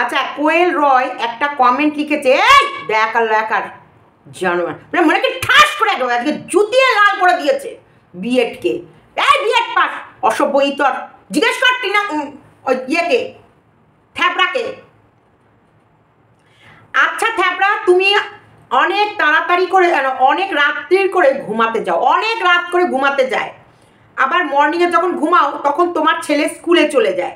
আচ্ছা কোয়েল রয় একটা কমেন্ট লিখেছে এই আর দেখ জানোয়ার মানে কি ঠাস করে একদম আজকে জুতিয়ে লাল করে দিয়েছে বিএডকে এই বিএড পাস অসভ্য ইতর জিজ্ঞেস কর টিনা ওই ইয়েকে থ্যাপড়াকে আচ্ছা থ্যাপড়া তুমি অনেক তাড়াতাড়ি করে অনেক রাত্রির করে ঘুমাতে যাও অনেক রাত করে ঘুমাতে যায় আবার মর্নিংয়ে যখন ঘুমাও তখন তোমার ছেলে স্কুলে চলে যায়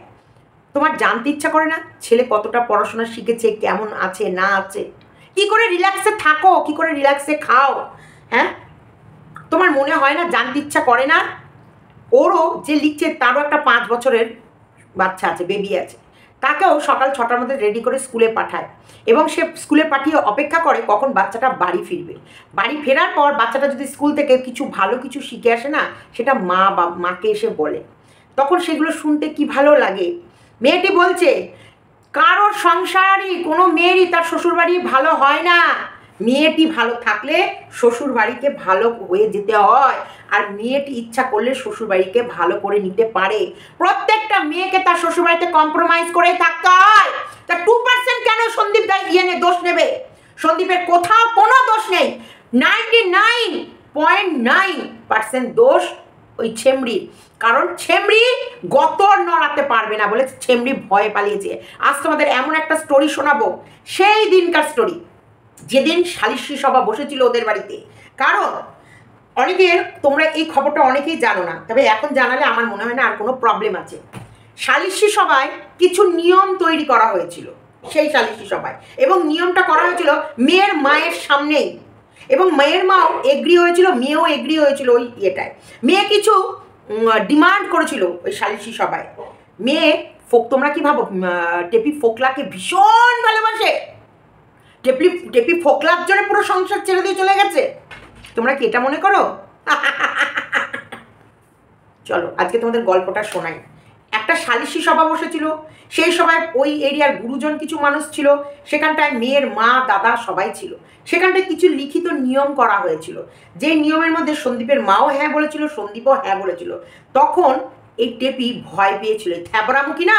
তোমার জানতে ইচ্ছা করে না ছেলে কতটা পড়াশোনা শিখেছে কেমন আছে না আছে কি করে রিল্যাক্সে থাকো কি করে রিল্যাক্সে খাও হ্যাঁ তোমার মনে হয় না জানতে ইচ্ছা করে না ওরও যে লিখছে তারও একটা পাঁচ বছরের বাচ্চা আছে বেবি আছে তাকেও সকাল ছটার মধ্যে রেডি করে স্কুলে পাঠায় এবং সে স্কুলে পাঠিয়ে অপেক্ষা করে কখন বাচ্চাটা বাড়ি ফিরবে বাড়ি ফেরার পর বাচ্চাটা যদি স্কুল থেকে কিছু ভালো কিছু শিখে আসে না সেটা মা বা মাকে এসে বলে তখন সেগুলো শুনতে কি ভালো লাগে মেয়েটি বলছে কারোর সংসারই কোনো মেয়েরই তার শ্বশুরবাড়ি ভালো হয় না মেয়েটি ভালো থাকলে শ্বশুর ভালো হয়ে যেতে হয় আর মেয়েটি ইচ্ছা করলে শ্বশুর বাড়িকে ভালো করে নিতে পারে প্রত্যেকটা মেয়েকে তার শ্বশুর বাড়িতে কম্প্রোমাইজ করে থাকতে হয় তা টু পার্সেন্ট কেন সন্দীপ দায় ইয়ে দোষ নেবে সন্দীপের কোথাও কোনো দোষ নেই ninety nine point nine percent দোষ ওই ছেমড়ির কারণ ছেমড়ি গত নড়াতে পারবে না বলে ছেমড়ি ভয় পালিয়েছে আজ তোমাদের এমন একটা স্টোরি শোনাবো সেই দিনকার স্টোরি যেদিন সালিশি সভা বসেছিল ওদের বাড়িতে কারণ অনেকের তোমরা এই খবরটা অনেকেই জানো না তবে এখন জানালে আমার মনে হয় না আর কোনো প্রবলেম আছে সালিশি সভায় কিছু নিয়ম তৈরি করা হয়েছিল সেই সালিশি সভায় এবং নিয়মটা করা হয়েছিল মেয়ের মায়ের সামনেই এবং মেয়ের মাও এগ্রি হয়েছিল মেয়েও এগ্রি হয়েছিল ওই ইয়েটায় মেয়ে কিছু ডিমান্ড করেছিল ওই সালিশি সবাই মেয়ে ফোক তোমরা কি ভাবো টেপি ফোকলাকে ভীষণ ভালোবাসে টেপলি টেপি ফোকলার জন্য পুরো সংসার ছেড়ে দিয়ে চলে গেছে তোমরা কি এটা মনে করো চলো আজকে তোমাদের গল্পটা শোনাই একটা সালিশি সভা বসেছিল সেই সভায় ওই এরিয়ার গুরুজন কিছু মানুষ ছিল সেখানটায় মেয়ের মা দাদা সবাই ছিল সেখানটায় কিছু লিখিত নিয়ম করা হয়েছিল যে নিয়মের মধ্যে সন্দীপের মাও হ্যাঁ বলেছিল সন্দীপও হ্যাঁ বলেছিল তখন এই টেপি ভয় পেয়েছিল থ্যাবরামুখী না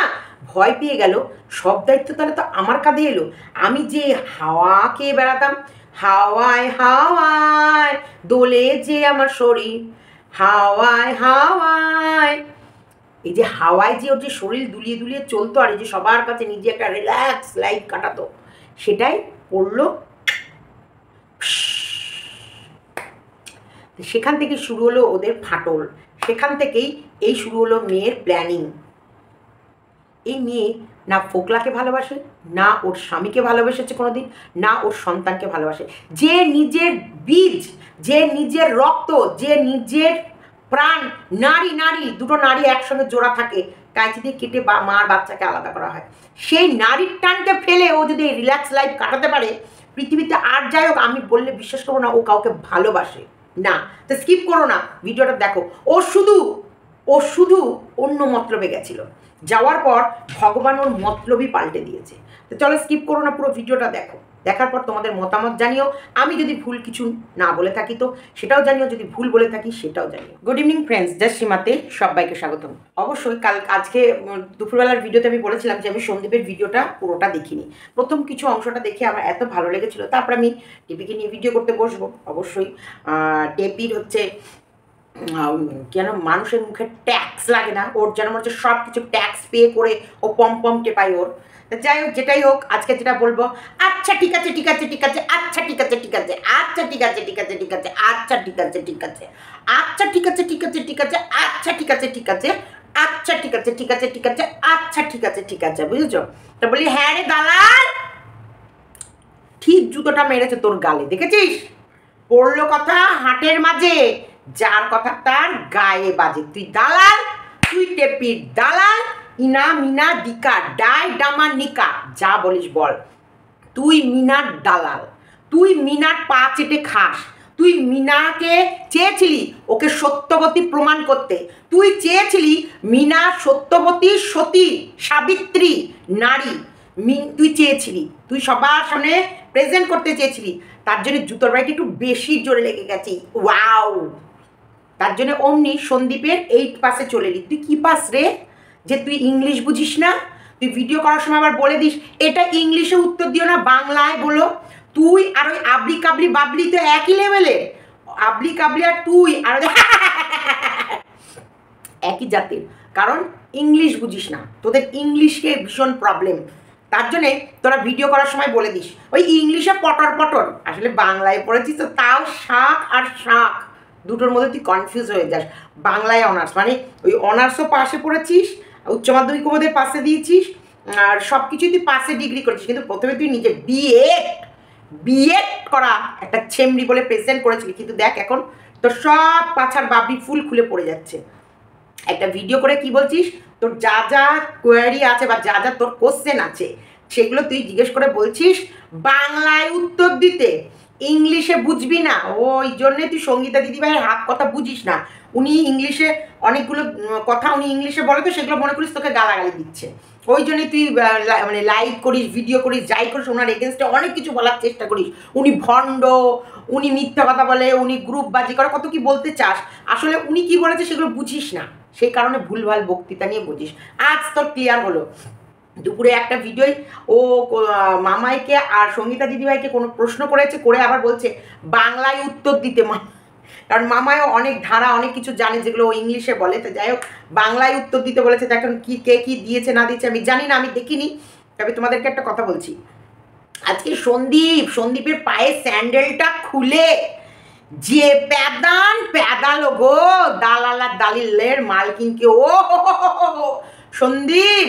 ভয় পেয়ে গেল সব দায়িত্ব তাহলে তো আমার কাঁধে এলো আমি যে হাওয়া খেয়ে বেড়াতাম হাওয়ায় হাওয়ায় দোলে যে আমার শরীর হাওয়ায় হাওয়ায় এই যে হাওয়ায় যে ওর যে শরীর দুলিয়ে দুলিয়ে চলতো আর এই যে সবার কাছে নিজে একটা রিল্যাক্স লাইফ কাটাতো সেটাই পড়লো সেখান থেকে শুরু হলো ওদের ফাটল সেখান থেকেই এই শুরু হলো মেয়ের প্ল্যানিং এই মেয়ে না ফোকলাকে ভালোবাসে না ওর স্বামীকে ভালোবেসেছে কোনোদিন না ওর সন্তানকে ভালোবাসে যে নিজের বীজ যে নিজের রক্ত যে নিজের প্রাণ নারী নারী দুটো নারী একসঙ্গে জোড়া থাকে কাঁচি দিয়ে কেটে বা মার বাচ্চাকে আলাদা করা হয় সেই নারীর টানকে ফেলে ও যদি রিল্যাক্স লাইফ কাটাতে পারে পৃথিবীতে আর যাই হোক আমি বললে বিশ্বাস করবো না ও কাউকে ভালোবাসে না তো স্কিপ করো না ভিডিওটা দেখো ও শুধু ও শুধু অন্য মতলবে গেছিল যাওয়ার পর ভগবান ওর মতলবই পাল্টে দিয়েছে তো চলো স্কিপ করো না পুরো ভিডিওটা দেখো দেখার পর তোমাদের মতামত জানিও আমি যদি ভুল কিছু না বলে থাকি তো সেটাও জানিও যদি ভুল বলে থাকি সেটাও জানিও গুড ইভিনিং ফ্রেন্ডস জাস্ট সীমাতে সবাইকে স্বাগতম অবশ্যই কাল আজকে দুপুরবেলার ভিডিওতে আমি বলেছিলাম যে আমি সন্দীপের ভিডিওটা পুরোটা দেখিনি প্রথম কিছু অংশটা দেখে আমার এত ভালো লেগেছিলো তারপর আমি টেপিকে নিয়ে ভিডিও করতে বসবো অবশ্যই টেপির হচ্ছে কেন মানুষের মুখে ট্যাক্স লাগে না ওর যেন হচ্ছে সব কিছু ট্যাক্স পে করে ও পম পম টেপায় ওর যাই হোক যেটাই হোক আজকে যেটা বলবো আচ্ছা ঠিক আছে ঠিক আছে ঠিক আছে আচ্ছা ঠিক আছে ঠিক আছে আচ্ছা ঠিক আছে ঠিক আছে ঠিক আছে আচ্ছা ঠিক আছে ঠিক আছে আচ্ছা ঠিক আছে ঠিক আছে ঠিক আছে আচ্ছা ঠিক আছে ঠিক আছে আচ্ছা ঠিক আছে ঠিক আছে ঠিক আছে আচ্ছা ঠিক আছে ঠিক আছে বুঝেছো তো বলি হ্যাঁ রে দালাল ঠিক জুতোটা মেরেছে তোর গালে দেখেছিস পড়লো কথা হাটের মাঝে যার কথা তার গায়ে বাজে তুই দালাল তুই টেপির দালাল ইনা মিনা দিকা ডাই ডামা নিকা যা বলিস বল তুই মিনার দালাল তুই মিনার পা চেটে খাস তুই মিনাকে চেয়েছিলি ওকে সত্যবতী প্রমাণ করতে তুই চেয়েছিলি মিনা সত্যবতী সতী সাবিত্রী নারী তুই চেয়েছিলি তুই সবার সামনে প্রেজেন্ট করতে চেয়েছিলি তার জন্য জুতোর বাড়িটি একটু বেশি জোরে লেগে গেছে ওয়াও তার জন্য অমনি সন্দীপের এইট পাসে চলে এলি তুই কী পাস রে যে তুই ইংলিশ বুঝিস না তুই ভিডিও করার সময় আবার বলে দিস এটা ইংলিশে উত্তর দিও না বাংলায় বলো তুই আর ওই আবলি কাবলি বাবলি তো একই লেভেলে আবলি কাবলি আর তুই আর একই জাতির কারণ ইংলিশ বুঝিস না তোদের ইংলিশকে ভীষণ প্রবলেম তার জন্যে তোরা ভিডিও করার সময় বলে দিস ওই ইংলিশে পটর পটর আসলে বাংলায় পড়েছিস তো তাও শাক আর শাক দুটোর মধ্যে তুই কনফিউজ হয়ে যাস বাংলায় অনার্স মানে ওই অনার্সও পাশে পড়েছিস উচ্চ মাধ্যমিক ওদের পাশে দিয়েছিস আর সব কিছুই তুই পাশে ডিগ্রি করেছিস কিন্তু প্রথমে তুই নিজে বিএড বিএড করা একটা ছেমড়ি বলে প্রেজেন্ট করেছিলি কিন্তু দেখ এখন তোর সব পাছার বাবি ফুল খুলে পড়ে যাচ্ছে একটা ভিডিও করে কি বলছিস তোর যা যা কোয়ারি আছে বা যা যা তোর কোশ্চেন আছে সেগুলো তুই জিজ্ঞেস করে বলছিস বাংলায় উত্তর দিতে ইংলিশে বুঝবি না ওই জন্যে তুই সঙ্গীতা দিদিভাইয়ের হাত কথা বুঝিস না উনি ইংলিশে অনেকগুলো কথা উনি ইংলিশে বলে তো সেগুলো মনে করিস তোকে গালাগালি দিচ্ছে ওই জন্যে তুই মানে লাইভ করিস ভিডিও করিস যাই করিস ওনার এগেনস্টে অনেক কিছু বলার চেষ্টা করিস উনি ভণ্ড উনি মিথ্যা কথা বলে উনি গ্রুপ বাজি করে কত কি বলতে চাস আসলে উনি কি বলেছে সেগুলো বুঝিস না সেই কারণে ভুলভাল বক্তৃতা নিয়ে বুঝিস আজ তোর ক্লিয়ার হলো দুপুরে একটা ভিডিওয় ও মামাইকে আর সঙ্গীতা দিদিভাইকে কোনো প্রশ্ন করেছে করে আবার বলছে বাংলায় উত্তর দিতে মা কারণ মামায়ও অনেক ধারা অনেক কিছু জানে যেগুলো ও ইংলিশে বলে তো যাই হোক বাংলায় উত্তর দিতে বলেছে তো এখন কী কে কী দিয়েছে না দিয়েছে আমি জানি না আমি দেখিনি তবে তোমাদেরকে একটা কথা বলছি আজকে সন্দীপ সন্দীপের পায়ে স্যান্ডেলটা খুলে যে প্যাদান প্যাদালো গো দালালা দালিলের মালকিনকে ও সন্দীপ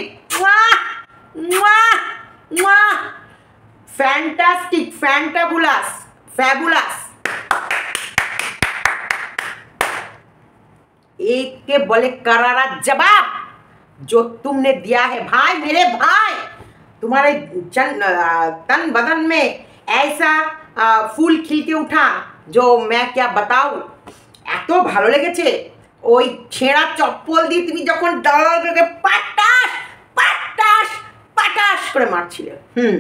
ফ্যান্টাস্টিক ফ্যান্টাবুলাস ফ্যাবুলাস एक के बोले करारा जवाब जो तुमने दिया है भाई मेरे भाई तुम्हारे चन तन बदन में ऐसा फूल खिलते उठा जो मैं क्या बताऊ एत भलो लेगे ওই ছেঁড়া চপ্পল দিয়ে তুমি যখন ডাল করে পাটাস পাটাস পাটাস করে মারছিলে হুম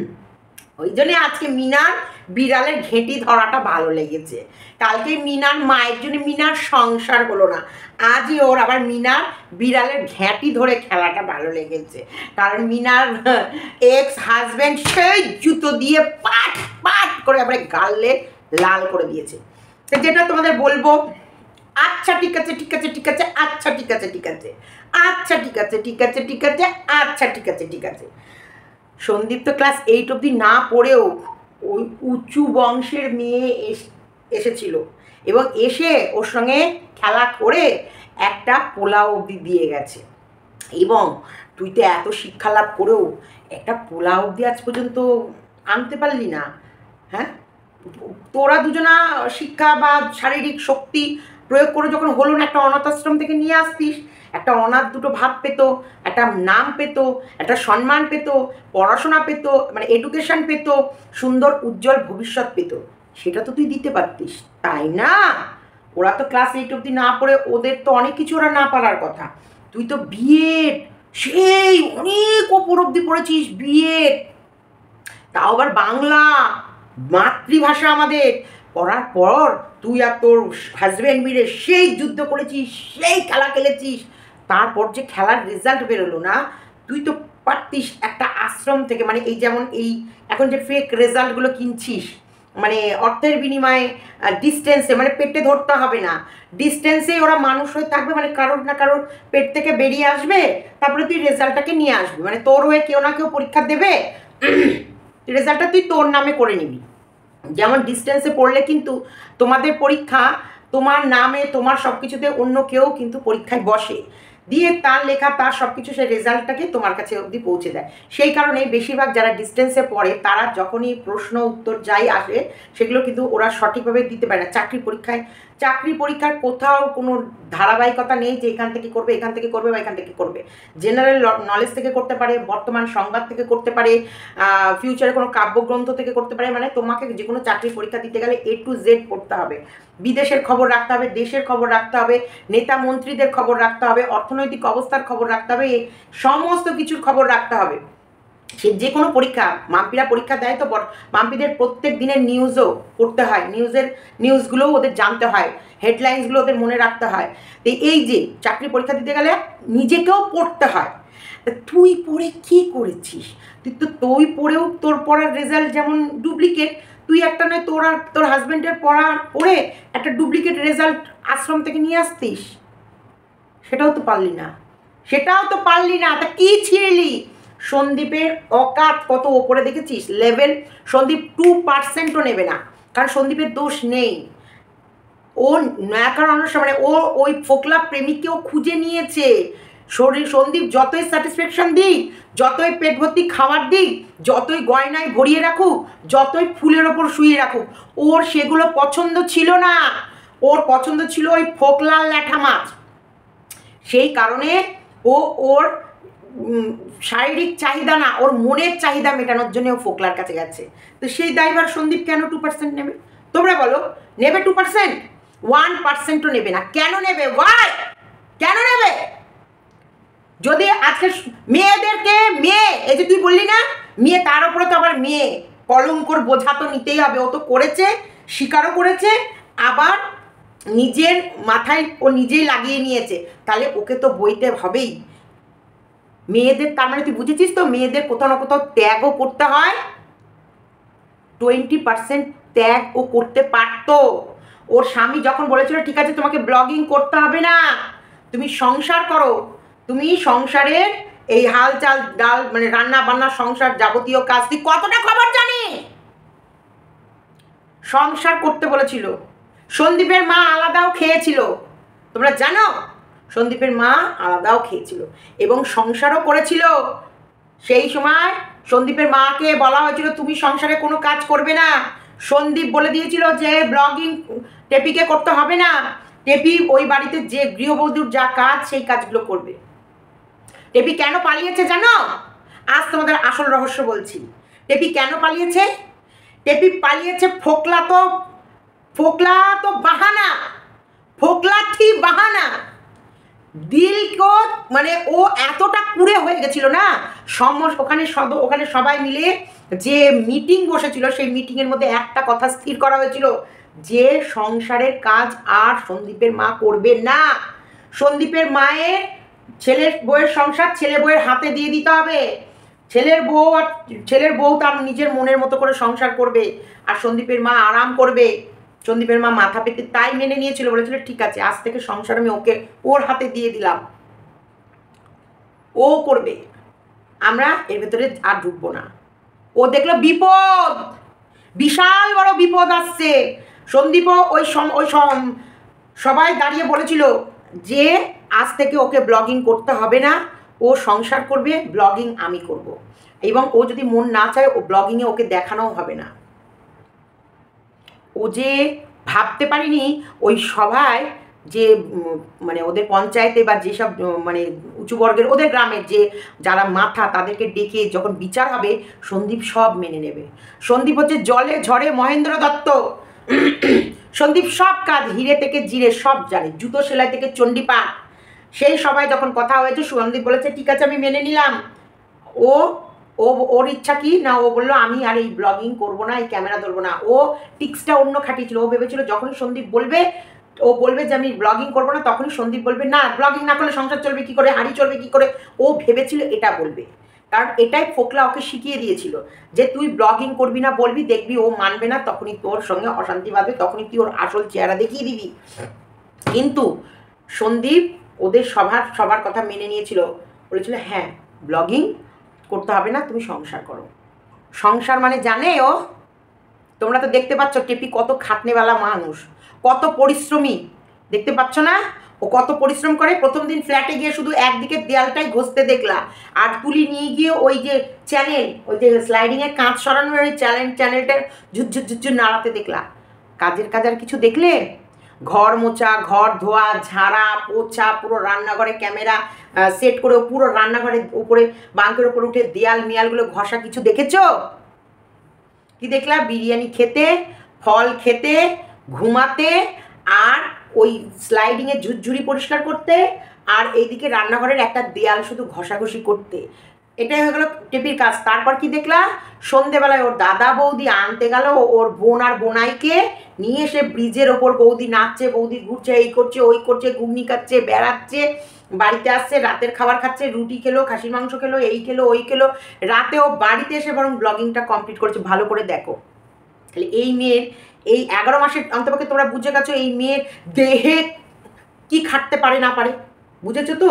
ওই জন্যে আজকে মিনার বিড়ালের ঘেঁটি ধরাটা ভালো লেগেছে কালকে মিনার মায়ের জন্য মিনার সংসার হলো না আজই ওর আবার মিনার বিড়ালের ঘেঁটি ধরে খেলাটা ভালো লেগেছে কারণ মিনার এক্স হাজব্যান্ড সেই জুতো দিয়ে পাট পাট করে আবার গালে লাল করে দিয়েছে যেটা তোমাদের বলবো আচ্ছা ঠিক আছে ঠিক আছে ঠিক আছে আচ্ছা ঠিক আছে ঠিক আছে আচ্ছা ঠিক আছে ঠিক আছে ঠিক আছে আচ্ছা ঠিক আছে ঠিক আছে সন্দীপ তো ক্লাস এইট অবধি না পড়েও ওই উঁচু বংশের মেয়ে এসেছিল এবং এসে ওর সঙ্গে খেলা করে একটা পোলাও অব্দি দিয়ে গেছে এবং তুই তো এত শিক্ষা লাভ করেও একটা পোলাও অবধি আজ পর্যন্ত আনতে পারলি না হ্যাঁ তোরা দুজনা শিক্ষা বা শারীরিক শক্তি প্রয়োগ করে যখন হলো না একটা অনাথ আশ্রম থেকে নিয়ে আসতিস একটা অনাথ দুটো ভাব পেত একটা নাম পেত একটা সম্মান পেত পড়াশোনা পেত মানে এডুকেশন পেত সুন্দর উজ্জ্বল ভবিষ্যৎ পেত সেটা তো তুই দিতে পারতিস তাই না ওরা তো ক্লাস এইট অব্দি না পড়ে ওদের তো অনেক কিছু ওরা না পারার কথা তুই তো বিএড সেই অনেক ওপর অব্দি পড়েছিস বিএড তাও আবার বাংলা মাতৃভাষা আমাদের পড়ার পর তুই আর তোর হাজব্যান্ড মিলে সেই যুদ্ধ করেছিস সেই খেলা খেলেছিস তারপর যে খেলার রেজাল্ট বেরোলো না তুই তো পারতিস একটা আশ্রম থেকে মানে এই যেমন এই এখন যে ফেক রেজাল্টগুলো কিনছিস মানে অর্থের বিনিময়ে ডিস্টেন্সে মানে পেটে ধরতে হবে না ডিস্টেন্সেই ওরা মানুষ হয়ে থাকবে মানে কারোর না কারোর পেট থেকে বেরিয়ে আসবে তারপরে তুই রেজাল্টটাকে নিয়ে আসবি মানে তোর হয়ে কেউ না কেউ পরীক্ষা দেবে রেজাল্টটা তুই তোর নামে করে নিবি যেমন ডিস্টেন্সে পড়লে কিন্তু তোমাদের পরীক্ষা তোমার নামে তোমার সব কিছুতে অন্য কেউ কিন্তু পরীক্ষায় বসে দিয়ে তার লেখা তার সব কিছু সেই রেজাল্টটাকে তোমার কাছে অবধি পৌঁছে দেয় সেই কারণে বেশিরভাগ যারা ডিস্টেন্সে পড়ে তারা যখনই প্রশ্ন উত্তর যাই আসে সেগুলো কিন্তু ওরা সঠিকভাবে দিতে পারে না চাকরি পরীক্ষায় চাকরি পরীক্ষার কোথাও কোনো ধারাবাহিকতা নেই যে এখান থেকে করবে এখান থেকে করবে বা এখান থেকে করবে জেনারেল নলেজ থেকে করতে পারে বর্তমান সংবাদ থেকে করতে পারে ফিউচারে কোনো কাব্যগ্রন্থ থেকে করতে পারে মানে তোমাকে যে কোনো চাকরি পরীক্ষা দিতে গেলে এ টু জেড পড়তে হবে বিদেশের খবর রাখতে হবে দেশের খবর রাখতে হবে নেতা মন্ত্রীদের খবর রাখতে হবে অর্থনৈতিক অবস্থার খবর রাখতে হবে সমস্ত কিছুর খবর রাখতে হবে সে যে কোনো পরীক্ষা মাম্পিরা পরীক্ষা দেয় তো মাম্পিদের প্রত্যেক দিনের নিউজও পড়তে হয় নিউজের নিউজগুলোও ওদের জানতে হয় হেডলাইন্সগুলো ওদের মনে রাখতে হয় তো এই যে চাকরি পরীক্ষা দিতে গেলে নিজেকেও পড়তে হয় তুই পড়ে কি করেছিস তুই তো তুই পড়েও তোর পড়ার রেজাল্ট যেমন ডুপ্লিকেট তুই একটা নয় তোর আর তোর হাজব্যান্ডের পড়া পরে একটা ডুপ্লিকেট রেজাল্ট আশ্রম থেকে নিয়ে আসতিস সেটাও তো পারলি না সেটাও তো পারলি না তা কী ছিঁড়লি সন্দীপের অকাত কত ওপরে দেখেছিস লেভেল সন্দীপ টু পার্সেন্টও নেবে না কারণ সন্দীপের দোষ নেই ও নয়াকার অনস্য মানে ও ওই ফোকলা প্রেমিককেও খুঁজে নিয়েছে শরীর সন্দীপ যতই স্যাটিসফ্যাকশন দিই যতই পেট ভর্তি খাবার দিই যতই গয়নায় ভরিয়ে রাখুক যতই ফুলের ওপর শুয়ে রাখুক ওর সেগুলো পছন্দ ছিল না ওর পছন্দ ছিল ওই ফোকলাল ল্যাঠা মাছ সেই কারণে ও ওর শারীরিক চাহিদা না ওর মনের চাহিদা মেটানোর জন্য ও ফোকলার কাছে গেছে তো সেই দায়ভার সন্দীপ কেন টু পার্সেন্ট নেবে তোমরা বলো নেবে টু পার্সেন্ট ওয়ান পার্সেন্টও নেবে না কেন নেবে ওয়াই কেন নেবে যদি আজকে মেয়েদেরকে মেয়ে এই যে তুই বললি না মেয়ে তার উপরে তো আবার মেয়ে কলঙ্কর বোঝা তো নিতেই হবে ও তো করেছে স্বীকারও করেছে আবার নিজের মাথায় ও নিজেই লাগিয়ে নিয়েছে তাহলে ওকে তো বইতে হবেই মেয়েদের তার মানে তুই বুঝেছিস তো মেয়েদের কোথাও না কোথাও ত্যাগও করতে হয় টোয়েন্টি পার্সেন্ট ত্যাগ ও করতে পারত ওর স্বামী যখন বলেছিল ঠিক আছে তোমাকে ব্লগিং করতে হবে না তুমি সংসার করো তুমি সংসারের এই হাল চাল ডাল মানে রান্না বান্না সংসার যাবতীয় কাজ তুই কতটা খবর জানি সংসার করতে বলেছিল সন্দীপের মা আলাদাও খেয়েছিল তোমরা জানো সন্দীপের মা আলাদাও খেয়েছিল এবং সংসারও করেছিল সেই সময় সন্দীপের মাকে বলা হয়েছিল তুমি সংসারে কোনো কাজ করবে না সন্দীপ বলে দিয়েছিল যে ব্লগিং টেপিকে করতে হবে না টেপি ওই বাড়িতে যে গৃহবধূর যা কাজ সেই কাজগুলো করবে টেপি কেন পালিয়েছে জানো আজ তোমাদের আসল রহস্য বলছি টেপি কেন পালিয়েছে টেপি পালিয়েছে ফোকলা তো ফোকলা তো বাহানা ফোকলা কি বাহানা দিলকে মানে ও এতটা কুড়ে হয়ে গেছিল না সম ওখানে সদ ওখানে সবাই মিলে যে মিটিং বসেছিল সেই মিটিংয়ের মধ্যে একটা কথা স্থির করা হয়েছিল যে সংসারের কাজ আর সন্দীপের মা করবে না সন্দীপের মায়ের ছেলের বউয়ের সংসার ছেলে বউয়ের হাতে দিয়ে দিতে হবে ছেলের বউ আর ছেলের বউ তার নিজের মনের মতো করে সংসার করবে আর সন্দীপের মা আরাম করবে সন্দীপের মা মাথা পেতে তাই মেনে নিয়েছিল বলেছিল ঠিক আছে আজ থেকে সংসার আমি ওকে ওর হাতে দিয়ে দিলাম ও করবে আমরা এর ভেতরে আর ঢুকবো না ও দেখলো বিপদ বিশাল বড় বিপদ আসছে সন্দীপও ওই ওই সবাই দাঁড়িয়ে বলেছিল যে আজ থেকে ওকে ব্লগিং করতে হবে না ও সংসার করবে ব্লগিং আমি করব। এবং ও যদি মন না চায় ও ব্লগিংয়ে ওকে দেখানো হবে না ও যে ভাবতে পারিনি ওই সভায় যে মানে ওদের পঞ্চায়েতে বা যেসব মানে উঁচুবর্গের ওদের গ্রামের যে যারা মাথা তাদেরকে ডেকে যখন বিচার হবে সন্দীপ সব মেনে নেবে সন্দীপ হচ্ছে জলে ঝড়ে মহেন্দ্র দত্ত সন্দীপ সব কাজ হিরে থেকে জিরে সব জানে জুতো সেলাই থেকে চণ্ডীপা সেই সবাই যখন কথা হয়েছে সুগন্ধীপ বলেছে ঠিক আছে আমি মেনে নিলাম ও ও ওর ইচ্ছা কি না ও বললো আমি আর এই ব্লগিং করব না এই ক্যামেরা ধরবো না ও টিক্সটা অন্য খাটিয়েছিল ও ভেবেছিল যখনই সন্দীপ বলবে ও বলবে যে আমি ব্লগিং করব না তখনই সন্দীপ বলবে না ব্লগিং না করলে সংসার চলবে কি করে হাঁড়ি চলবে কি করে ও ভেবেছিল এটা বলবে তার এটাই ফোকলা ওকে শিখিয়ে দিয়েছিল যে তুই ব্লগিং করবি না বলবি দেখবি ও মানবে না তখনই তোর সঙ্গে অশান্তি পাবে তখনই তুই ওর আসল চেহারা দেখিয়ে দিবি কিন্তু সন্দীপ ওদের সবার সবার কথা মেনে নিয়েছিল বলেছিল হ্যাঁ ব্লগিং করতে হবে না তুমি সংসার করো সংসার মানে জানে ও তোমরা তো দেখতে পাচ্ছ টেপি কত খাটনেওয়ালা মানুষ কত পরিশ্রমী দেখতে পাচ্ছ না ও কত পরিশ্রম করে প্রথম দিন ফ্ল্যাটে গিয়ে শুধু একদিকে দেয়ালটাই ঘষতে দেখলা আর তুলি নিয়ে গিয়ে ওই যে চ্যানেল ওই যে স্লাইডিংয়ের কাঁচ সরানোর ওই চ্যানেল চ্যানেলটার ঝুঝুর ঝুঝুর নাড়াতে দেখলা কাজের কাজ আর কিছু দেখলে ঘর মোছা ঘর ধোয়া ঝাড়া পোছা পুরো রান্নাঘরে ক্যামেরা সেট করে পুরো রান্নাঘরের উপরে বাঙ্কের উপরে উঠে দেয়াল মেয়ালগুলো ঘষা কিছু দেখেছ কি দেখলা বিরিয়ানি খেতে ফল খেতে ঘুমাতে আর ওই স্লাইডিংয়ের ঝুরঝুরি পরিষ্কার করতে আর এইদিকে রান্নাঘরের একটা দেয়াল শুধু ঘষাঘষি করতে এটাই হয়ে গেল টেপির কাজ তারপর কি দেখলাম সন্ধেবেলায় ওর দাদা বৌদি আনতে গেল ওর বোন আর বোনাইকে নিয়ে এসে ব্রিজের ওপর বৌদি নাচছে বৌদি ঘুরছে এই করছে ওই করছে ঘুগনি খাচ্ছে বেড়াচ্ছে বাড়িতে আসছে রাতের খাবার খাচ্ছে রুটি খেলো খাসির মাংস খেলো এই খেলো ওই খেলো রাতে ও বাড়িতে এসে বরং ব্লগিংটা কমপ্লিট করছে ভালো করে দেখো তাহলে এই মেয়ের এই এগারো মাসের অন্তপক্ষে তোমরা বুঝে গেছো এই মেয়ের দেহে কি খাটতে পারে না পারে বুঝেছো তো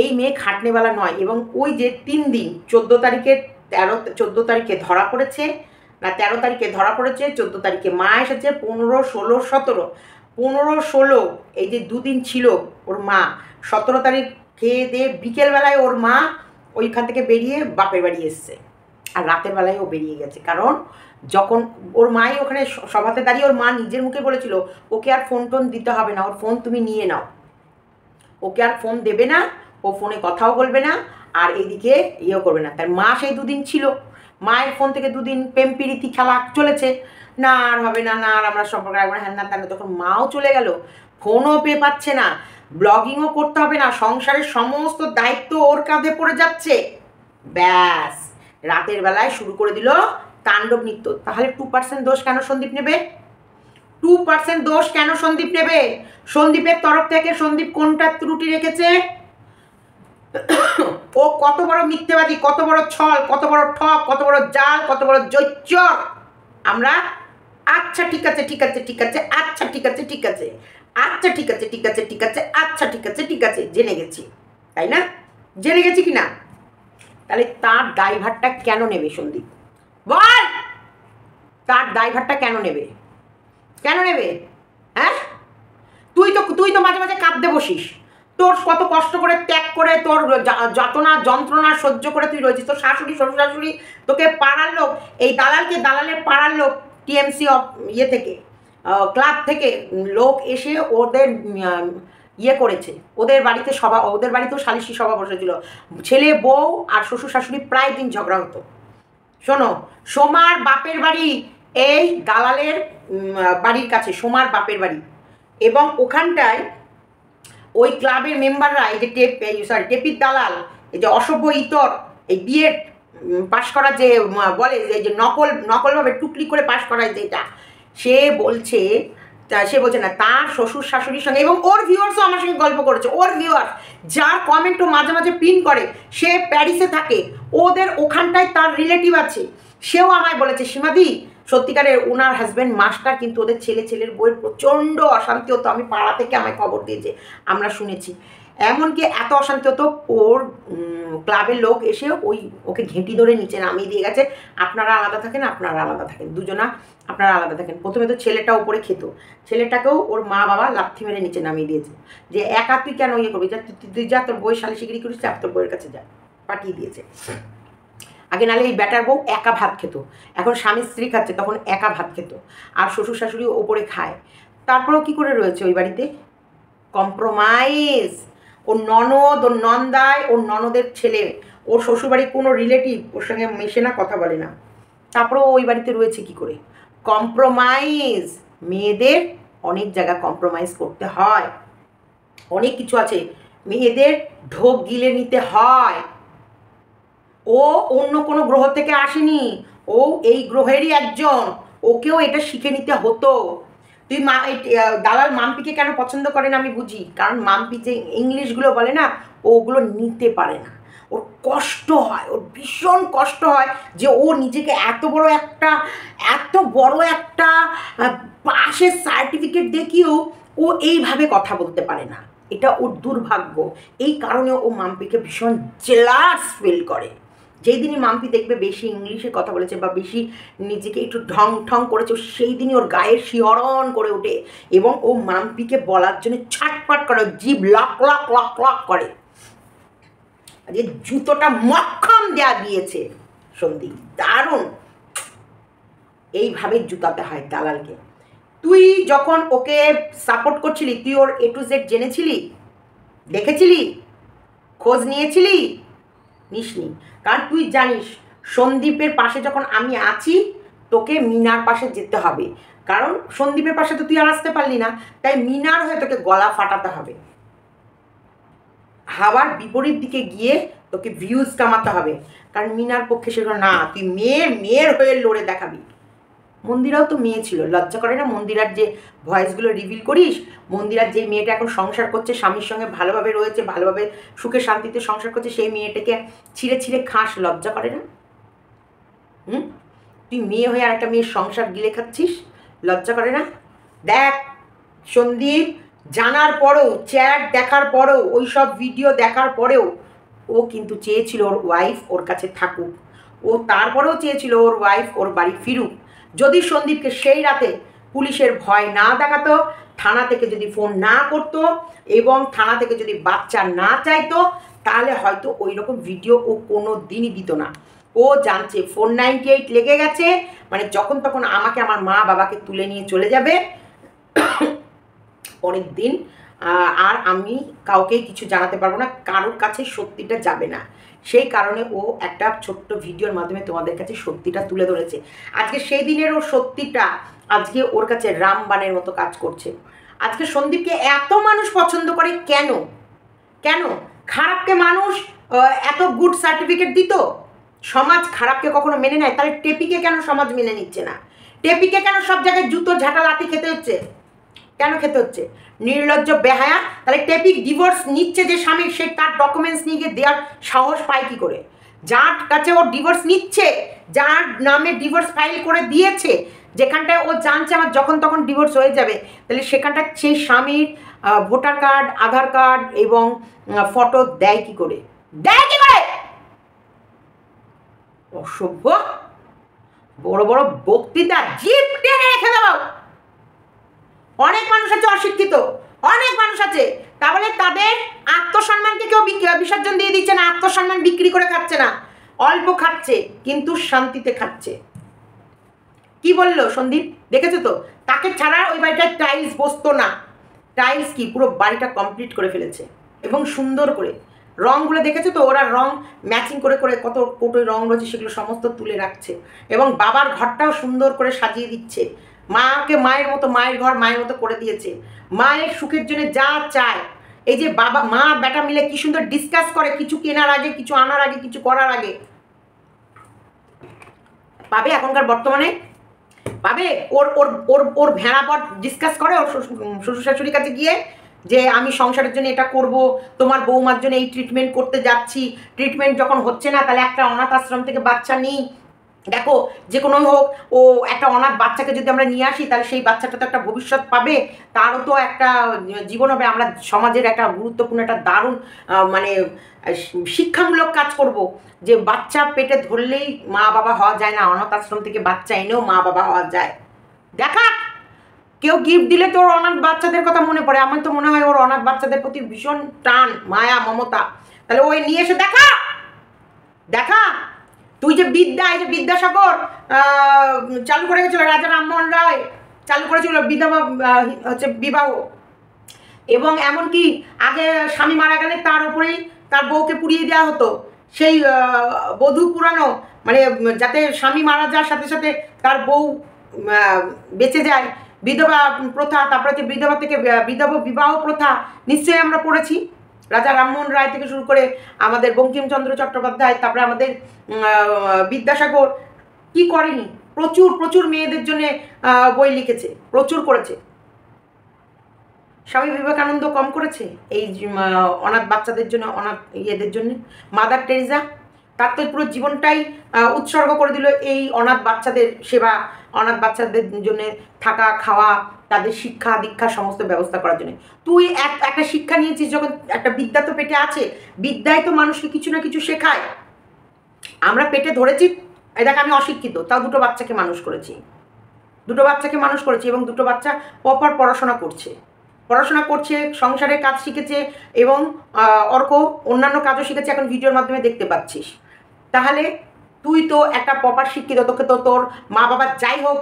এই মেয়ে খাটনেওয়ালা নয় এবং ওই যে তিন দিন চোদ্দো তারিখে তেরো চোদ্দো তারিখে ধরা পড়েছে না তেরো তারিখে ধরা পড়েছে চোদ্দো তারিখে মা এসেছে পনেরো ষোলো সতেরো পনেরো ষোলো এই যে দুদিন ছিল ওর মা সতেরো তারিখ খেয়ে দিয়ে বিকেলবেলায় ওর মা ওইখান থেকে বেরিয়ে বাপের বাড়ি এসছে আর রাতের বেলায় ও বেরিয়ে গেছে কারণ যখন ওর মাই ওখানে সভাতে দাঁড়িয়ে ওর মা নিজের মুখে বলেছিল ওকে আর ফোন টোন দিতে হবে না ওর ফোন তুমি নিয়ে নাও ওকে আর ফোন দেবে না ও ফোনে কথাও বলবে না আর এদিকে ইয়েও করবে না তার মা সেই দুদিন ছিল মায়ের ফোন থেকে দুদিন পিড়িতি খেলা চলেছে না আর হবে না না আর আমরা সম্পর্ক রাখবো না হ্যান না তার তখন মাও চলে গেল ফোনও পেয়ে পাচ্ছে না ব্লগিংও করতে হবে না সংসারের সমস্ত দায়িত্ব ওর কাঁধে পড়ে যাচ্ছে ব্যাস রাতের বেলায় শুরু করে দিল তাণ্ডব নৃত্য তাহলে টু পার্সেন্ট দোষ কেন সন্দীপ নেবে টু পার্সেন্ট দোষ কেন সন্দীপ নেবে সন্দীপের তরফ থেকে সন্দীপ কোনটা ত্রুটি রেখেছে ও কত বড় মিথ্যেবাদী কত বড় ছল কত বড় ঠক কত বড় জাল কত বড় জৈচর আমরা আচ্ছা ঠিক আছে ঠিক আছে ঠিক আছে আচ্ছা ঠিক আছে ঠিক আছে আচ্ছা ঠিক আছে ঠিক আছে ঠিক আছে আচ্ছা ঠিক আছে ঠিক আছে জেনে গেছি তাই না জেনে গেছি কি না তাহলে তার ড্রাইভারটা কেন নেবে সন্দীপ বল তার ড্রাইভারটা কেন নেবে কেন নেবে হ্যাঁ তুই তো তুই তো মাঝে মাঝে কাঁদতে বসিস তোর কত কষ্ট করে ত্যাগ করে তোর যাতনা যন্ত্রণা সহ্য করে তুই রয়েছিস তোর শাশুড়ি শ্বশুর শাশুড়ি তোকে পাড়ার লোক এই দালালকে দালালের পাড়ার লোক টিএমসি ইয়ে থেকে ক্লাব থেকে লোক এসে ওদের ইয়ে করেছে ওদের বাড়িতে সভা ওদের বাড়িতেও সালিশি সভা বসেছিল ছেলে বউ আর শ্বশুর শাশুড়ি প্রায় দিন ঝগড়া হতো শোনো সোমার বাপের বাড়ি এই দালালের বাড়ির কাছে সোমার বাপের বাড়ি এবং ওখানটায় ওই ক্লাবের মেম্বাররা এই যে টেপ সরি টেপির দালাল এই যে অসভ্য ইতর এই বিএড পাশ করা যে বলে যে নকল নকলভাবে টুকলি করে পাশ করায় যেটা সে বলছে সে বলছে না তার শ্বশুর শাশুড়ির সঙ্গে এবং ওর ভিউয়ার্সও আমার সঙ্গে গল্প করেছে ওর ভিউয়ার্স যার কমেন্টও মাঝে মাঝে পিন করে সে প্যারিসে থাকে ওদের ওখানটায় তার রিলেটিভ আছে সেও আমায় বলেছে সীমাদি সত্যিকারের ওনার হাজব্যান্ড মাস্টার কিন্তু ওদের ছেলে ছেলের বইয়ের প্রচণ্ড অশান্তি হতো আমি পাড়া থেকে আমায় খবর দিয়েছে আমরা শুনেছি এমনকি এত অশান্তি হতো ওর ক্লাবের লোক এসে ওই ওকে ঘেঁটি ধরে নিচে নামিয়ে দিয়ে গেছে আপনারা আলাদা থাকেন আপনারা আলাদা থাকেন দুজনা আপনারা আলাদা থাকেন প্রথমে তো ছেলেটা ওপরে খেত ছেলেটাকেও ওর মা বাবা লাথি মেরে নিচে নামিয়ে দিয়েছে যে একা তুই কেন ইয়ে করবি যা তুই যা তোর বই শিগিরি করিস চাপ তোর বইয়ের কাছে যা পাঠিয়ে দিয়েছে আগে নাহলে এই ব্যাটার বউ একা ভাত খেত এখন স্বামী স্ত্রী খাচ্ছে তখন একা ভাত খেত আর শ্বশুর শাশুড়ি ওপরে খায় তারপরেও কি করে রয়েছে ওই বাড়িতে কম্প্রোমাইজ ওর ননদ ওর নন্দায় ওর ননদের ছেলে ওর শ্বশুরবাড়ির কোনো রিলেটিভ ওর সঙ্গে মেশে না কথা বলে না তারপরেও ওই বাড়িতে রয়েছে কি করে কম্প্রোমাইজ মেয়েদের অনেক জায়গা কম্প্রোমাইজ করতে হয় অনেক কিছু আছে মেয়েদের ঢোক গিলে নিতে হয় ও অন্য কোনো গ্রহ থেকে আসেনি ও এই গ্রহেরই একজন ওকেও এটা শিখে নিতে হতো তুই মা দালাল মাম্পিকে কেন পছন্দ করেন আমি বুঝি কারণ মাম্পি যে ইংলিশগুলো বলে না ওগুলো নিতে পারে না ওর কষ্ট হয় ওর ভীষণ কষ্ট হয় যে ও নিজেকে এত বড় একটা এত বড় একটা পাশের সার্টিফিকেট দেখিয়েও ও এইভাবে কথা বলতে পারে না এটা ওর দুর্ভাগ্য এই কারণে ও মাম্পিকে ভীষণ জেলাস ফিল করে যেই দিনই মাম্পি দেখবে বেশি ইংলিশে কথা বলেছে বা বেশি নিজেকে একটু ঢং ঢং করেছে সেই দিনই ওর গায়ের শিহরণ করে ওঠে এবং ও মাম্পিকে বলার জন্য ছাটপাট করে জীব লক লক লক লক করে আজকে জুতোটা মক্ষম দেয়া দিয়েছে সন্দীপ দারুণ এইভাবে জুতাতে হয় দালালকে তুই যখন ওকে সাপোর্ট করছিলি তুই ওর এ টু জেড জেনেছিলি দেখেছিলি খোঁজ নিয়েছিলি নিসনি কারণ তুই জানিস সন্দীপের পাশে যখন আমি আছি তোকে মিনার পাশে যেতে হবে কারণ সন্দীপের পাশে তো তুই আর আসতে পারলি না তাই মিনার হয়ে তোকে গলা ফাটাতে হবে হাওয়ার বিপরীত দিকে গিয়ে তোকে ভিউজ কামাতে হবে কারণ মিনার পক্ষে সেগুলো না তুই মেয়ে মেয়ের হয়ে লড়ে দেখাবি মন্দিরাও তো মেয়ে ছিল লজ্জা করে না মন্দিরার যে ভয়েসগুলো রিভিল করিস মন্দিরার যে মেয়েটা এখন সংসার করছে স্বামীর সঙ্গে ভালোভাবে রয়েছে ভালোভাবে সুখে শান্তিতে সংসার করছে সেই মেয়েটাকে ছিঁড়ে ছিঁড়ে খাস লজ্জা করে না হুম তুই মেয়ে হয়ে আর একটা মেয়ের সংসার গিলে খাচ্ছিস লজ্জা করে না দেখ সন্দীপ জানার পরেও চ্যাট দেখার পরেও ওই সব ভিডিও দেখার পরেও ও কিন্তু চেয়েছিল ওর ওয়াইফ ওর কাছে থাকুক ও তারপরেও চেয়েছিল ওর ওয়াইফ ওর বাড়ি ফিরুক যদি সন্দীপকে সেই রাতে পুলিশের ভয় না দেখাতো থানা থেকে যদি ফোন না করত এবং থানা থেকে যদি বাচ্চা না চাইতো তাহলে হয়তো ওই রকম ভিডিও ও কোনো দিনই দিত না ও জানছে ফোর নাইনটি এইট লেগে গেছে মানে যখন তখন আমাকে আমার মা বাবাকে তুলে নিয়ে চলে যাবে পরের দিন আর আমি কাউকে কিছু জানাতে পারবো না কারোর কাছে সত্যিটা যাবে না সেই কারণে ও একটা ছোট্ট ভিডিওর মাধ্যমে তোমাদের কাছে সত্যিটা তুলে ধরেছে আজকে সেই দিনের ও সত্যিটা আজকে ওর কাছে রামবানের মতো কাজ করছে আজকে সন্দীপকে এত মানুষ পছন্দ করে কেন কেন খারাপকে মানুষ এত গুড সার্টিফিকেট দিত সমাজ খারাপকে কখনো মেনে নেয় তাহলে টেপিকে কেন সমাজ মেনে নিচ্ছে না টেপিকে কেন সব জায়গায় জুতো ঝাঁটা লাঠি খেতে হচ্ছে কেন খেতে হচ্ছে নির্লজ্জ বেহায়া তাহলে টেপিক ডিভোর্স নিচ্ছে যে স্বামীর সে তার ডকুমেন্টস নিয়ে গিয়ে দেওয়ার সাহস পায় কী করে যার কাছে ও ডিভোর্স নিচ্ছে যার নামে ডিভোর্স ফাইল করে দিয়েছে যেখানটায় ও জানছে আমার যখন তখন ডিভোর্স হয়ে যাবে তাহলে সেখানটা সেই স্বামীর ভোটার কার্ড আধার কার্ড এবং ফটো দেয় কি করে দেয় কি করে অসভ্য বড় বড় বক্তৃতা জিপ টেনে রেখে দেওয়া অনেক মানুষ আছে অশিক্ষিত অনেক মানুষ আছে তাহলে তাদের আত্মসম্মানকে কেউ বিসর্জন দিয়ে দিচ্ছে না আত্মসম্মান বিক্রি করে খাচ্ছে না অল্প খাচ্ছে কিন্তু শান্তিতে খাচ্ছে কি বললো সন্দীপ দেখেছো তো তাকে ছাড়া ওই বাড়িটায় টাইলস বসতো না টাইলস কি পুরো বাড়িটা কমপ্লিট করে ফেলেছে এবং সুন্দর করে রঙগুলো দেখেছো তো ওরা রং ম্যাচিং করে করে কত কোটোই রং রয়েছে সেগুলো সমস্ত তুলে রাখছে এবং বাবার ঘরটাও সুন্দর করে সাজিয়ে দিচ্ছে মাকে মায়ের মতো মায়ের ঘর মায়ের মতো করে দিয়েছে মায়ের সুখের জন্য যা চায় এই যে বাবা মা বেটা মিলে কি সুন্দর ডিসকাস করে কিছু কেনার আগে কিছু আনার আগে কিছু করার আগে পাবে এখনকার বর্তমানে পাবে ওর ওর ওর ওর ভেড়াপট ডিসকাস করে ওর শ্বশুর শাশুড়ির কাছে গিয়ে যে আমি সংসারের জন্য এটা করব তোমার বৌমার জন্য এই ট্রিটমেন্ট করতে যাচ্ছি ট্রিটমেন্ট যখন হচ্ছে না তাহলে একটা অনাথ আশ্রম থেকে বাচ্চা নিই দেখো যে কোনোই হোক ও একটা অনাথ বাচ্চাকে যদি আমরা নিয়ে আসি তাহলে সেই বাচ্চাটা তো একটা ভবিষ্যৎ পাবে তারও তো একটা জীবন হবে আমরা সমাজের একটা গুরুত্বপূর্ণ একটা দারুণ মানে শিক্ষামূলক কাজ করব যে বাচ্চা পেটে ধরলেই মা বাবা হওয়া যায় না অনাথ আশ্রম থেকে বাচ্চা এনেও মা বাবা হওয়া যায় দেখা কেউ গিফট দিলে তো ওর অনাথ বাচ্চাদের কথা মনে পড়ে আমার তো মনে হয় ওর অনাথ বাচ্চাদের প্রতি ভীষণ টান মায়া মমতা তাহলে ওই নিয়ে এসে দেখা দেখা তুই যে বিদ্যা এই যে বিদ্যাসাগর চালু করে গেছিল রাজা রামমোহন রায় চালু করেছিল বিধবা হচ্ছে বিবাহ এবং এমনকি আগে স্বামী মারা গেলে তার উপরেই তার বউকে পুড়িয়ে দেওয়া হতো সেই বধূ পুরানো মানে যাতে স্বামী মারা যাওয়ার সাথে সাথে তার বউ বেঁচে যায় বিধবা প্রথা তারপরে বিধবা থেকে বিধবা বিবাহ প্রথা নিশ্চয়ই আমরা পড়েছি রাজা রামমোহন রায় থেকে শুরু করে আমাদের বঙ্কিমচন্দ্র চট্টোপাধ্যায় তারপরে আমাদের বিদ্যাসাগর কি করেনি প্রচুর প্রচুর মেয়েদের জন্য বই লিখেছে প্রচুর করেছে স্বামী বিবেকানন্দ কম করেছে এই অনাথ বাচ্চাদের জন্য অনাথ ইয়েদের জন্য মাদার টেরিজা তার তো পুরো জীবনটাই উৎসর্গ করে দিল এই অনাথ বাচ্চাদের সেবা অনাথ বাচ্চাদের জন্য থাকা খাওয়া তাদের শিক্ষা দীক্ষা সমস্ত ব্যবস্থা করার জন্য তুই এক একটা শিক্ষা নিয়েছিস যখন একটা বিদ্যা তো পেটে আছে বিদ্যায় তো মানুষকে কিছু না কিছু শেখায় আমরা পেটে ধরেছি দেখ আমি অশিক্ষিত তাও দুটো বাচ্চাকে মানুষ করেছি দুটো বাচ্চাকে মানুষ করেছি এবং দুটো বাচ্চা প্রপার পড়াশোনা করছে পড়াশোনা করছে সংসারের কাজ শিখেছে এবং অর্ক অন্যান্য কাজও শিখেছে এখন ভিডিওর মাধ্যমে দেখতে পাচ্ছিস তাহলে তুই তো একটা প্রপার শিক্ষিত তোকে তো তোর মা বাবা যাই হোক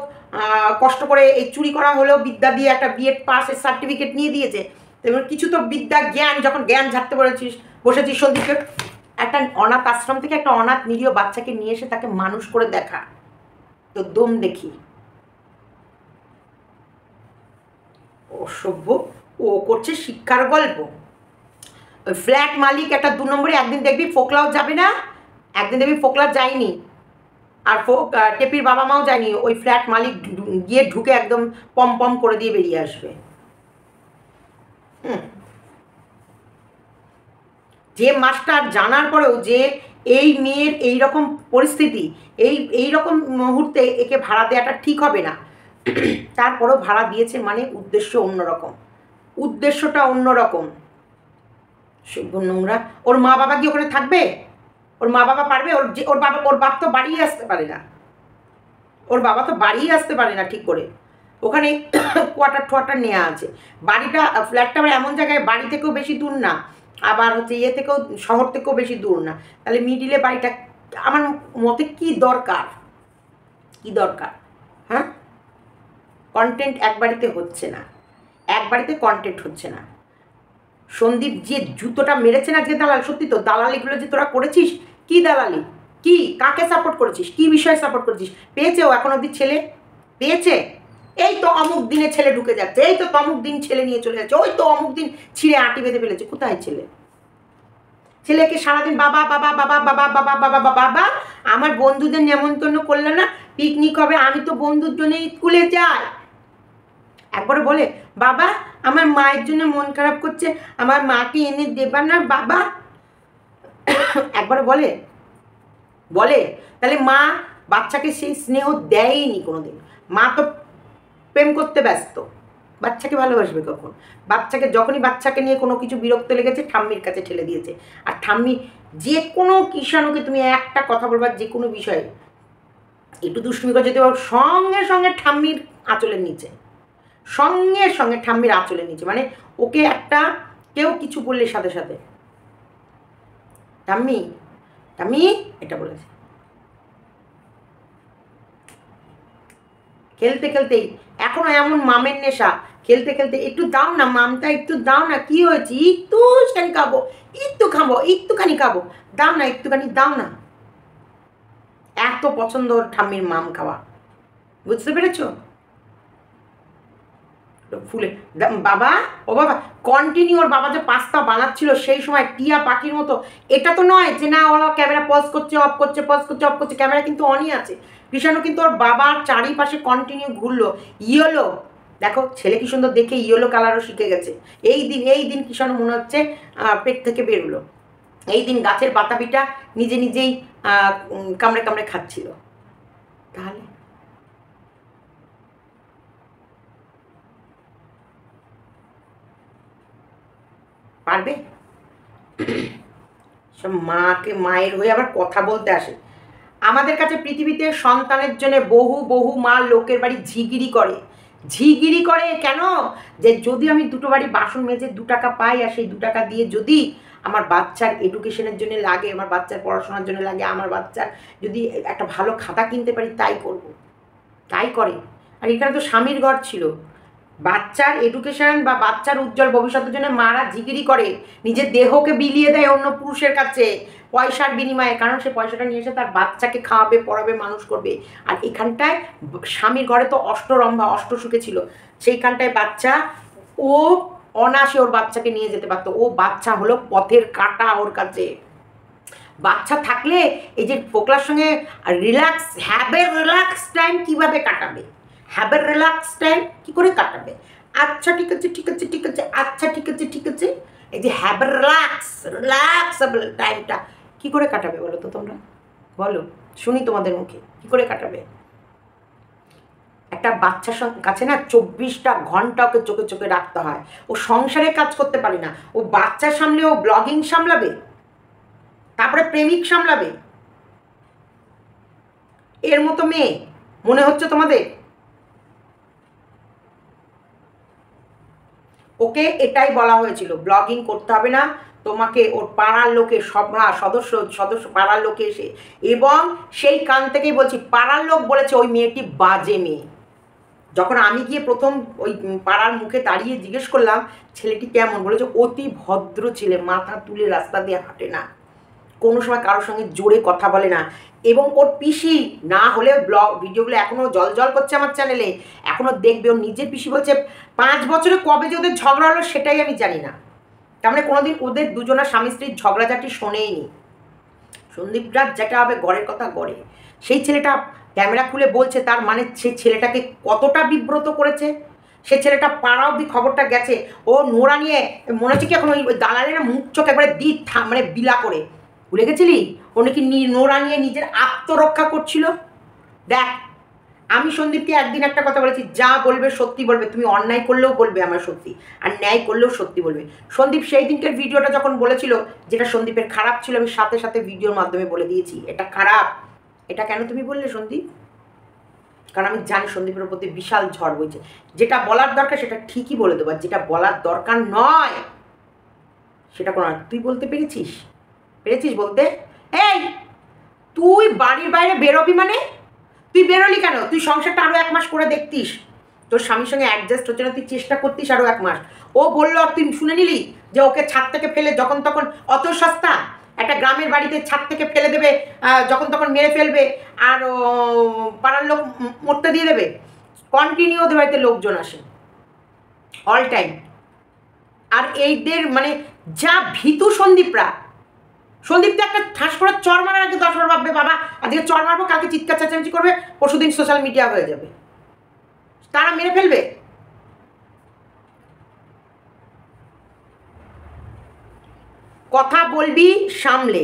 কষ্ট করে এই চুরি করা হলেও বিদ্যা দিয়ে একটা বিএড পাসের সার্টিফিকেট নিয়ে দিয়েছে তেমন কিছু তো বিদ্যা জ্ঞান যখন জ্ঞান ঝাড়তে পেরেছিস বসেছিস সন্দীপকে একটা অনাথ আশ্রম থেকে একটা অনাথ নিরীহ বাচ্চাকে নিয়ে এসে তাকে মানুষ করে দেখা তো দম দেখি অসভ্য ও করছে শিক্ষার গল্প ফ্ল্যাট মালিক একটা দু নম্বরে একদিন দেখবি ফোকলাও যাবে না একদিন দেখবি ফোকলা যায়নি আর টেপির বাবা মাও জানি ওই ফ্ল্যাট মালিক গিয়ে ঢুকে একদম পম পম করে দিয়ে বেরিয়ে আসবে হুম যে মাস্টার জানার পরেও যে এই মেয়ের এই রকম পরিস্থিতি এই এই রকম মুহূর্তে একে ভাড়া দেওয়াটা ঠিক হবে না তারপরেও ভাড়া দিয়েছে মানে উদ্দেশ্য অন্যরকম উদ্দেশ্যটা অন্যরকম নোংরা ওর মা বাবা কি ওখানে থাকবে ওর মা বাবা পারবে ওর যে ওর বাবা ওর বাপ তো বাড়িয়ে আসতে পারে না ওর বাবা তো বাড়িয়ে আসতে পারে না ঠিক করে ওখানে কোয়ার্টার ঠোয়াটার নেওয়া আছে বাড়িটা ফ্ল্যাটটা আবার এমন জায়গায় বাড়ি থেকেও বেশি দূর না আবার হচ্ছে ইয়ে থেকেও শহর থেকেও বেশি দূর না তাহলে মিডিলে বাড়িটা আমার মতে কি দরকার কি দরকার হ্যাঁ কন্টেন্ট এক বাড়িতে হচ্ছে না এক বাড়িতে কন্টেন্ট হচ্ছে না সন্দীপ যে জুতোটা মেরেছে না যে দালাল সত্যি তো দালালিগুলো যে তোরা করেছিস কি দালালি কি কাকে সাপোর্ট করেছিস কি বিষয়ে সাপোর্ট করেছিস পেয়েছে ও এখন অব্দি ছেলে পেয়েছে এই তো অমুক দিনে ছেলে ঢুকে যাচ্ছে এই তো তমুক দিন ছেলে নিয়ে চলে যাচ্ছে ওই তো অমুক দিন ছিঁড়ে আঁটি বেঁধে ফেলেছে কোথায় ছেলে ছেলেকে সারাদিন বাবা বাবা বাবা বাবা বাবা বাবা বাবা বাবা আমার বন্ধুদের নেমন্তন্ন করলে না পিকনিক হবে আমি তো বন্ধুর জন্য স্কুলে যাই একবার বলে বাবা আমার মায়ের জন্য মন খারাপ করছে আমার মাকে এনে দেবার না বাবা একবার বলে বলে তাহলে মা বাচ্চাকে সেই স্নেহ দেয়নি কোনো দিন মা তো প্রেম করতে ব্যস্ত বাচ্চাকে ভালোবাসবে কখন বাচ্চাকে যখনই বাচ্চাকে নিয়ে কোনো কিছু বিরক্ত লেগেছে ঠাম্মির কাছে ঠেলে দিয়েছে আর ঠাম্মি যে কোনো কিষাণুকে তুমি একটা কথা বলবার যে কোনো বিষয়ে একটু দুষ্টুমি করে যেতে পারো সঙ্গে সঙ্গে ঠাম্মির আঁচলের নিচে সঙ্গে সঙ্গে ঠাম্মির আঁচলের নিচে মানে ওকে একটা কেউ কিছু বললে সাথে সাথে টাম্মি টাম্মি এটা বলেছে খেলতে খেলতেই এখনও এমন মামের নেশা খেলতে খেলতে একটু দাও না মামটা একটু দাও না কি হয়েছে সেখানে খাবো একটু খাবো একটুখানি খাবো দাও না একটুখানি দাও না এত পছন্দ ঠাম্মির মাম খাওয়া বুঝতে পেরেছো ফুলে বাবা ও বাবা কন্টিনিউ ওর বাবা যে পাস্তা বানাচ্ছিল সেই সময় টিয়া পাখির মতো এটা তো নয় যে না ওরা ক্যামেরা পজ করছে অফ করছে পজ করছে অফ করছে ক্যামেরা কিন্তু অনই আছে কৃষাণু কিন্তু ওর বাবার চারিপাশে কন্টিনিউ ঘুরলো ইয়েলো দেখো ছেলে কি সুন্দর দেখে ইয়েলো কালারও শিখে গেছে এই দিন এই দিন কৃষাণু মনে হচ্ছে পেট থেকে বেরোলো এই দিন গাছের বাতাবিটা নিজে নিজেই কামড়ে কামড়ে খাচ্ছিল তাহলে পারবে সব মাকে মায়ের হয়ে আবার কথা বলতে আসে আমাদের কাছে পৃথিবীতে সন্তানের জন্য বহু বহু মা লোকের বাড়ি ঝিগিরি করে ঝিগিরি করে কেন যে যদি আমি দুটো বাড়ি বাসন মেজে দু টাকা পাই আর সেই দু টাকা দিয়ে যদি আমার বাচ্চার এডুকেশনের জন্য লাগে আমার বাচ্চার পড়াশোনার জন্য লাগে আমার বাচ্চার যদি একটা ভালো খাতা কিনতে পারি তাই করব তাই করে আর এখানে তো স্বামীর ঘর ছিল বাচ্চার এডুকেশন বা বাচ্চার উজ্জ্বল ভবিষ্যতের জন্য মারা জিগিরি করে নিজের দেহকে বিলিয়ে দেয় অন্য পুরুষের কাছে পয়সার বিনিময়ে কারণ সে পয়সাটা নিয়ে এসে তার বাচ্চাকে খাওয়াবে পড়াবে মানুষ করবে আর এখানটায় স্বামীর ঘরে তো অষ্টরম্ভা অষ্টসুখে ছিল সেইখানটায় বাচ্চা ও অনাসে ওর বাচ্চাকে নিয়ে যেতে পারতো ও বাচ্চা হলো পথের কাটা ওর কাছে বাচ্চা থাকলে এই যে ফোকলার সঙ্গে রিল্যাক্স হ্যাবে রিল্যাক্স টাইম কিভাবে কাটাবে হ্যাবার রিল্যাক্স টাইম কী করে কাটাবে আচ্ছা ঠিক আছে ঠিক আছে ঠিক আছে আচ্ছা ঠিক আছে ঠিক আছে এই যে হ্যাবার রিল্যাক্স রিল্যাক্স রিল্যাক্সেবল টাইমটা কী করে কাটাবে বলো তো তোমরা বলো শুনি তোমাদের মুখে কী করে কাটাবে একটা বাচ্চার কাছে না চব্বিশটা ঘন্টা ওকে চোখে চোখে রাখতে হয় ও সংসারে কাজ করতে পারে না ও বাচ্চা সামলে ও ব্লগিং সামলাবে তারপরে প্রেমিক সামলাবে এর মতো মেয়ে মনে হচ্ছে তোমাদের ওকে এটাই বলা হয়েছিল ব্লগিং করতে হবে না তোমাকে ওর পাড়ার লোকের সভা সদস্য সদস্য পাড়ার লোকে এসে এবং সেই কান থেকেই বলছি পাড়ার লোক বলেছে ওই মেয়েটি বাজে মেয়ে যখন আমি গিয়ে প্রথম ওই পাড়ার মুখে দাঁড়িয়ে জিজ্ঞেস করলাম ছেলেটি কেমন বলেছে অতি ভদ্র ছেলে মাথা তুলে রাস্তা দিয়ে হাঁটে না কোনো সময় কারোর সঙ্গে জোরে কথা বলে না এবং ওর পিসি না হলে ব্লগ ভিডিওগুলো এখনও জল জল করছে আমার চ্যানেলে এখনও দেখবে ওর নিজের পিসি বলছে পাঁচ বছরে কবে যে ওদের ঝগড়া হলো সেটাই আমি জানি না তার মানে কোনোদিন ওদের দুজনা স্বামী স্ত্রীর ঝগড়াঝাটি শোনেইনি সন্দীপ যেটা হবে গড়ের কথা গড়ে সেই ছেলেটা ক্যামেরা খুলে বলছে তার মানে সেই ছেলেটাকে কতটা বিব্রত করেছে সে ছেলেটা পাড়া অব্দি খবরটা গেছে ও নোরা নিয়ে মনে হচ্ছে কি এখন ওই দালালের মুখ চোখ একবারে দি মানে বিলা করে ভুলে গেছিলি ও নাকি নোরা নিয়ে নিজের আত্মরক্ষা করছিল দেখ আমি সন্দীপকে একদিন একটা কথা বলেছি যা বলবে সত্যি বলবে তুমি অন্যায় করলেও বলবে আমার সত্যি আর ন্যায় করলেও সত্যি বলবে সন্দীপ সেই দিনকের ভিডিওটা যখন বলেছিল যেটা সন্দীপের খারাপ ছিল আমি সাথে সাথে ভিডিওর মাধ্যমে বলে দিয়েছি এটা খারাপ এটা কেন তুমি বললে সন্দীপ কারণ আমি জানি সন্দীপের প্রতি বিশাল ঝড় বইছে যেটা বলার দরকার সেটা ঠিকই বলে দেবো যেটা বলার দরকার নয় সেটা কোনো তুই বলতে পেরেছিস পেরেছিস বলতে এই তুই বাড়ির বাইরে বেরোবি মানে তুই বেরোলি কেন তুই সংসারটা আরও এক মাস করে দেখতিস তোর স্বামীর সঙ্গে অ্যাডজাস্ট হচ্ছে না তুই চেষ্টা করতিস আরও এক মাস ও বললো তুই শুনে নিলি যে ওকে ছাদ থেকে ফেলে যখন তখন অত সস্তা একটা গ্রামের বাড়িতে ছাদ থেকে ফেলে দেবে যখন তখন মেরে ফেলবে আর পাড়ার লোক মরতে দিয়ে দেবে কন্টিনিউ ওদের বাড়িতে লোকজন আসে অল টাইম আর এইদের মানে যা ভীতু সন্দীপরা সন্দীপ তো একটা ঠাস করে চর মারার আগে দশবার ভাববে বাবা আজকে চর মারবো কালকে চিৎকার চেঁচামেচি করবে পরশুদিন সোশ্যাল মিডিয়া হয়ে যাবে তারা মেরে ফেলবে কথা বলবি সামলে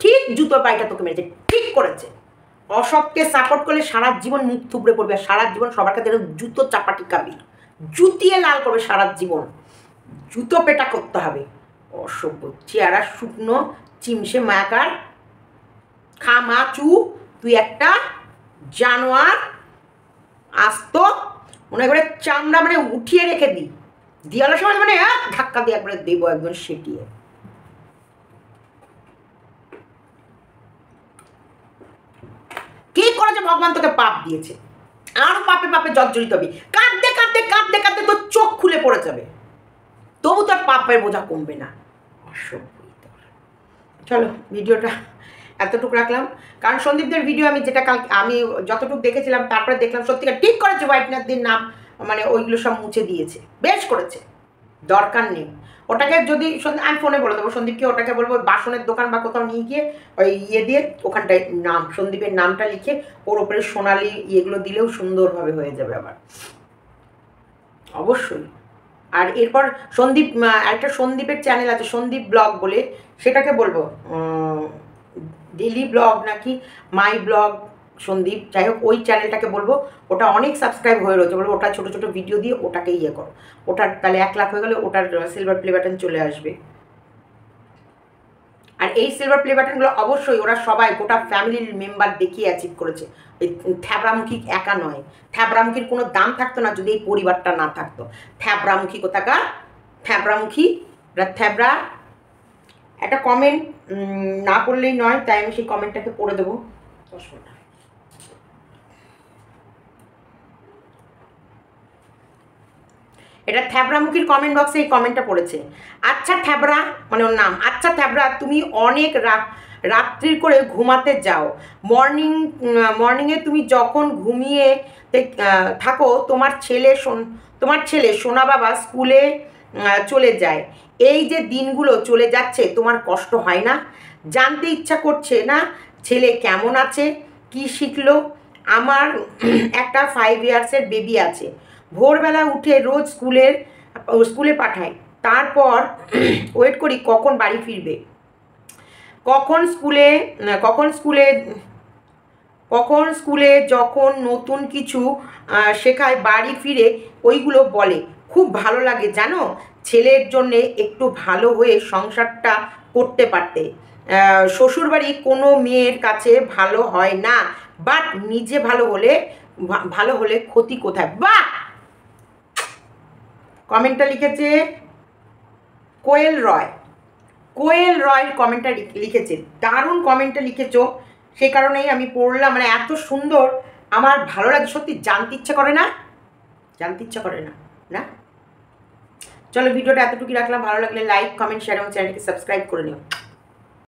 ঠিক জুতো পায়টা তোকে মেরেছে ঠিক করেছে অসবকে সাপোর্ট করলে সারা জীবন মুখ থুবড়ে পড়বে সারা জীবন সবার কাছে জুতো চাপাটি কাবি জুতিয়ে লাল করবে সারা জীবন জুতো পেটা করতে হবে অসভ্য চেহারা শুকনো চিমসে মাকার চু তুই একটা জানোয়ার আসতো মনে করে চামড়া মানে উঠিয়ে রেখে দিই দিয়ালো সময় মানে ধাক্কা দিয়ে একবারে দেবো একদম সেটিয়ে করেছে ভগবান তোকে পাপ দিয়েছে আরো পাপে পাপে জর্জরিত হবে কাঁদতে কাঁদতে কাঁদতে কাঁদতে তোর চোখ খুলে পড়ে যাবে তবু তোর পাপের বোঝা কমবে না অসভ্য চলো ভিডিওটা এতটুকু রাখলাম কারণ সন্দীপদের ভিডিও আমি যেটা কাল আমি যতটুকু দেখেছিলাম তারপরে দেখলাম সত্যিকার ঠিক করেছে হোয়াইটনারদের নাম মানে ওইগুলো সব মুছে দিয়েছে বেশ করেছে দরকার নেই ওটাকে যদি আমি ফোনে বলে দেবো সন্দীপকে ওটাকে বলবো বাসনের দোকান বা কোথাও নিয়ে গিয়ে ওই ইয়ে দিয়ে ওখানটায় নাম সন্দীপের নামটা লিখে ওর ওপরে সোনালি ইয়েগুলো দিলেও সুন্দরভাবে হয়ে যাবে আবার অবশ্যই আর এরপর সন্দীপ একটা সন্দীপের চ্যানেল আছে সন্দীপ ব্লগ বলে সেটাকে বলবো ডেলি ব্লগ নাকি মাই ব্লগ সন্দীপ যাই হোক ওই চ্যানেলটাকে বলবো ওটা অনেক সাবস্ক্রাইব হয়ে রয়েছে বলবো ওটা ছোটো ছোটো ভিডিও দিয়ে ওটাকে ইয়ে করো ওটার তাহলে এক লাখ হয়ে গেলে ওটার সিলভার প্লে বাটন চলে আসবে আর এই সিলভার প্লে বাটনগুলো অবশ্যই ওরা সবাই গোটা ফ্যামিলির মেম্বার দেখিয়ে অ্যাচিভ করেছে এই থ্যাবরামুখী একা নয় থ্যাবরামুখীর কোনো দাম থাকতো না যদি এই পরিবারটা না থাকতো থ্যাবরামুখী কোথাকার থ্যাবরামুখী থ্যাবরা একটা কমেন্ট না করলেই নয় তাই আমি সেই কমেন্টটাকে পড়ে দেবো এটা থ্যাবরামুখীর কমেন্ট বক্সে এই কমেন্টটা পড়েছে আচ্ছা থ্যাবরা মানে ওর নাম আচ্ছা থ্যাবরা তুমি অনেক রাগ রাত্রির করে ঘুমাতে যাও মর্নিং মর্নিংয়ে তুমি যখন ঘুমিয়ে থাকো তোমার ছেলে তোমার ছেলে সোনা বাবা স্কুলে চলে যায় এই যে দিনগুলো চলে যাচ্ছে তোমার কষ্ট হয় না জানতে ইচ্ছা করছে না ছেলে কেমন আছে কি শিখলো আমার একটা ফাইভ ইয়ার্সের বেবি আছে ভোরবেলা উঠে রোজ স্কুলের স্কুলে পাঠায় তারপর ওয়েট করি কখন বাড়ি ফিরবে কখন স্কুলে কখন স্কুলে কখন স্কুলে যখন নতুন কিছু শেখায় বাড়ি ফিরে ওইগুলো বলে খুব ভালো লাগে জানো ছেলের জন্যে একটু ভালো হয়ে সংসারটা করতে পারতে শ্বশুরবাড়ি কোনো মেয়ের কাছে ভালো হয় না বাট নিজে ভালো হলে ভালো হলে ক্ষতি কোথায় বা কমেন্টটা লিখেছে কোয়েল রয় কোয়েল রয়ের কমেন্টটা লিখেছে দারুণ কমেন্টটা লিখেছো সেই কারণেই আমি পড়লাম মানে এত সুন্দর আমার ভালো লাগে সত্যি জানতে ইচ্ছা করে না জানতে ইচ্ছা করে না না চলো ভিডিওটা এতটুকু রাখলাম ভালো লাগলে লাইক কমেন্ট শেয়ার এবং চ্যানেলকে সাবস্ক্রাইব করে নিও